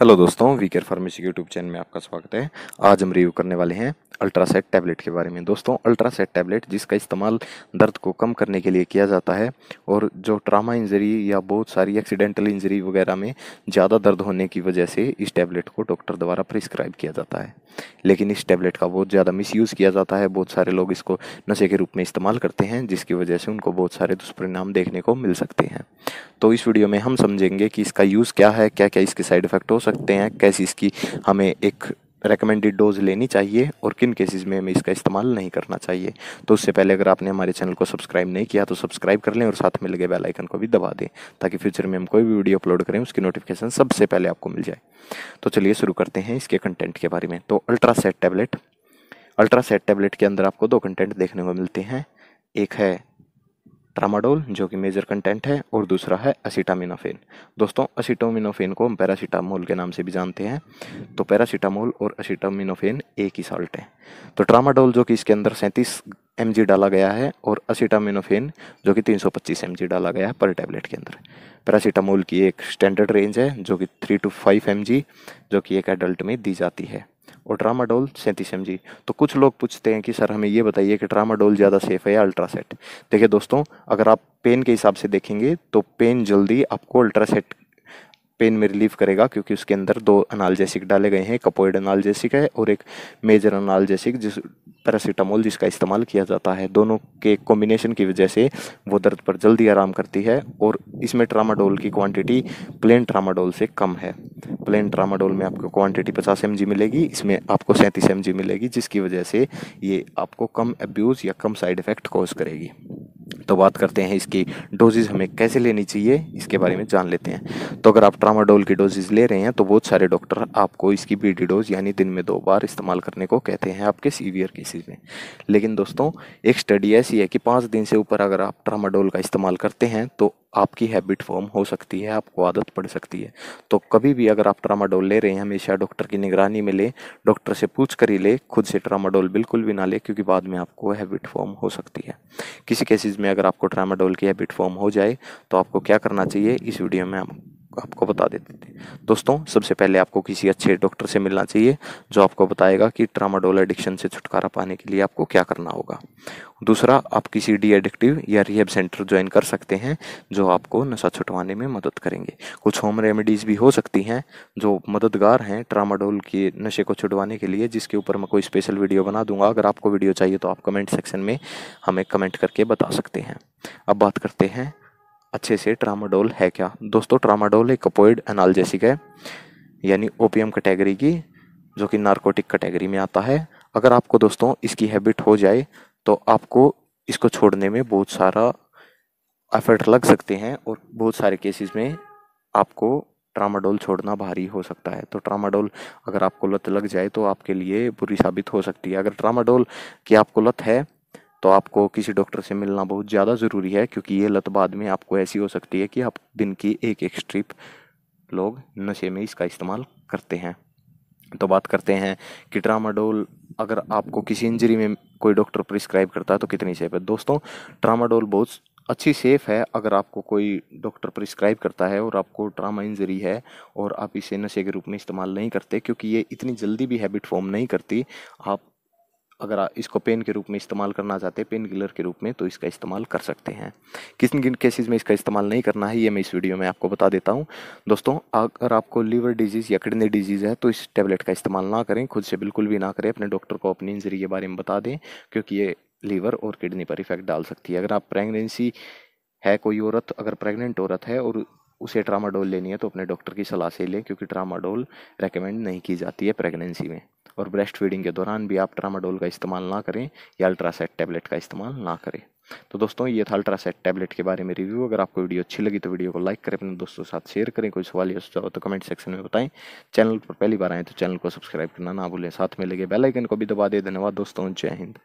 hello दोस्तों care pharmacy YouTube channel में आपका स्वागत है आज हम रिव्यू करने वाले हैं अल्ट्रासेट टैबलेट के बारे में दोस्तों अल्ट्रासेट टैबलेट जिसका इस्तेमाल दर्द को कम करने के लिए किया जाता है और जो ट्रामा इंजरी या बहुत सारी एक्सीडेंटल इंजरी वगैरह में ज़्यादा दर्द होने की वजह से इस टैबलेट को डॉक्टर द्वारा प्रिस्क्राइब किया जाता है लेकिन इस टैबलेट का बहुत ज़्यादा मिसयूज़ किया जाता है बहुत सारे लोग इसको नशे के रूप में इस्तेमाल करते हैं जिसकी वजह से उनको बहुत सारे दुष्परिणाम देखने को मिल सकते हैं तो इस वीडियो में हम समझेंगे कि इसका यूज़ क्या है क्या क्या इसके साइड इफ़ेक्ट हो सकते हैं कैसे इसकी हमें एक रेकमेंडेड डोज लेनी चाहिए और किन केसेस में हमें इसका इस्तेमाल नहीं करना चाहिए तो उससे पहले अगर आपने हमारे चैनल को सब्सक्राइब नहीं किया तो सब्सक्राइब कर लें और साथ में लगे बेल आइकन को भी दबा दें ताकि फ्यूचर में हम कोई भी वीडियो अपलोड करें उसकी नोटिफिकेशन सबसे पहले आपको मिल जाए तो चलिए शुरू करते हैं इसके कंटेंट के बारे में तो अल्ट्रासेट टैबलेट अल्ट्रासेट टैबलेट के अंदर आपको दो कंटेंट देखने को मिलते हैं एक है ट्रामाडोल जो कि मेजर कंटेंट है और दूसरा है असीटामिनोफेन दोस्तों असीटोमिनोफेन को हम पैरासीटामोल के नाम से भी जानते हैं तो पैरासीटामोल और असीटामिनोफेन एक ही साल्ट है तो ट्रामाडोल जो कि इसके अंदर सैंतीस एम डाला गया है और असीटामिनोफेन जो कि तीन एम डाला गया है पर टैबलेट के अंदर पैरासीटामोल की एक स्टैंडर्ड रेंज है जो कि थ्री टू फाइव एम जो कि एक एडल्ट में दी जाती है और ट्रामाडोल सैंतीस एम तो कुछ लोग पूछते हैं कि सर हमें ये बताइए कि ट्रामाडोल ज़्यादा सेफ है या अल्ट्रासेट देखिए दोस्तों अगर आप पेन के हिसाब से देखेंगे तो पेन जल्दी आपको अल्ट्रासेट पेन में रिलीव करेगा क्योंकि उसके अंदर दो अनालजेसिक डाले गए हैं कपोइड अनालजेसिक है और एक मेजर अनालजेसिक जिस पैरासीटामोल जिसका इस्तेमाल किया जाता है दोनों के कॉम्बिनेशन की वजह से वो दर्द पर जल्दी आराम करती है और इसमें ट्रामाडोल की क्वांटिटी प्लेन ट्रामाडोल से कम है प्लेन ट्रामाडोल में आपको क्वांटिटी 50 एम मिलेगी इसमें आपको सैंतीस एम मिलेगी जिसकी वजह से ये आपको कम अब्यूज़ या कम साइड इफ़ेक्ट कॉज करेगी तो बात करते हैं इसकी डोजेज हमें कैसे लेनी चाहिए इसके बारे में जान लेते हैं तो अगर आप ट्रामाडोल की डोजेज ले रहे हैं तो बहुत सारे डॉक्टर आपको इसकी बी डोज यानी दिन में दो बार इस्तेमाल करने को कहते हैं आपके सीवियर केसेज में लेकिन दोस्तों एक स्टडी ऐसी है कि पाँच दिन से ऊपर अगर आप ट्रामाडोल का इस्तेमाल करते हैं तो आपकी हैबिट फॉर्म हो सकती है आपको आदत पड़ सकती है तो कभी भी अगर आप ट्रामाडोल ले रहे हैं हमेशा डॉक्टर की निगरानी में ले डॉक्टर से पूछ कर ही ले खुद से ट्रामाडोल बिल्कुल भी ना ले क्योंकि बाद में आपको हैबिट फॉर्म हो सकती है किसी केसेज में अगर आपको ट्रामाडोल की हैबिट फॉर्म हो जाए तो आपको क्या करना चाहिए इस वीडियो में हम आपको बता देते थे दोस्तों सबसे पहले आपको किसी अच्छे डॉक्टर से मिलना चाहिए जो आपको बताएगा कि ट्रामाडोल एडिक्शन से छुटकारा पाने के लिए आपको क्या करना होगा दूसरा आप किसी डी एडिक्टिव या रिहेब सेंटर ज्वाइन कर सकते हैं जो आपको नशा छुटवाने में मदद करेंगे कुछ होम रेमेडीज़ भी हो सकती हैं जो मददगार हैं ट्रामाडोल के नशे को छुटवाने के लिए जिसके ऊपर मैं कोई स्पेशल वीडियो बना दूंगा अगर आपको वीडियो चाहिए तो आप कमेंट सेक्शन में हमें कमेंट करके बता सकते हैं अब बात करते हैं अच्छे से ट्रामाडोल है क्या दोस्तों ट्रामाडोल एक कपोइड एनाल्जेसिक है यानी ओपीएम कैटेगरी की जो कि नार्कोटिक कैटेगरी में आता है अगर आपको दोस्तों इसकी हैबिट हो जाए तो आपको इसको छोड़ने में बहुत सारा एफर्ट लग सकते हैं और बहुत सारे केसेस में आपको ट्रामाडोल छोड़ना भारी हो सकता है तो ट्रामाडोल अगर आपको लत लग जाए तो आपके लिए बुरी साबित हो सकती है अगर ट्रामाडोल की आपको लत है तो आपको किसी डॉक्टर से मिलना बहुत ज़्यादा ज़रूरी है क्योंकि ये लत बाद में आपको ऐसी हो सकती है कि आप दिन की एक एक स्ट्रिप लोग नशे में इसका इस्तेमाल करते हैं तो बात करते हैं कि ट्रामाडोल अगर आपको किसी इंजरी में कोई डॉक्टर प्रिस्क्राइब करता है तो कितनी सेफ है दोस्तों ट्रामाडोल बहुत अच्छी सेफ़ है अगर आपको कोई डॉक्टर प्रिस्क्राइब करता है और आपको ट्रामा इंजरी है और आप इसे नशे के रूप में इस्तेमाल नहीं करते क्योंकि ये इतनी जल्दी भी हैबिट फॉर्म नहीं करती आप अगर इसको पेन के रूप में इस्तेमाल करना चाहते हैं पेन किलर के रूप में तो इसका इस्तेमाल कर सकते हैं किन किन केसेस में इसका इस्तेमाल नहीं करना है ये मैं इस वीडियो में आपको बता देता हूँ दोस्तों अगर आपको लीवर डिजीज़ या किडनी डिजीज़ है तो इस टैबलेट का इस्तेमाल ना करें खुद से बिल्कुल भी ना करें अपने डॉक्टर को अपनी इंजरी के बारे में बता दें क्योंकि ये लीवर और किडनी पर इफेक्ट डाल सकती है अगर आप प्रेगनेंसी है कोई औरत अगर प्रेग्नेंट औरत है और उसे ट्रामाडोल लेनी है तो अपने डॉक्टर की सलाह से लें क्योंकि ट्रामाडोल रेकमेंड नहीं की जाती है प्रेगनेंसी में और ब्रेस्ट फीडिंग के दौरान भी आप ट्रामाडोल का इस्तेमाल ना करें या अल्ट्रासेट टैबलेट का इस्तेमाल ना करें तो दोस्तों ये था अल्ट्रासेट टैबलेट के बारे में रिव्यू अगर आपको वीडियो अच्छी लगी तो वीडियो को लाइक करें अपने दोस्तों के साथ शेयर करें कोई सवाल या सुझाव तो कमेंट सेक्शन में बताएं चैनल पर पहली बार आए तो चैनल को सब्सक्राइब करना ना भूलें साथ में लगे बेलाइकन को भी दबा दें धन्यवाद दोस्तों जय हिंद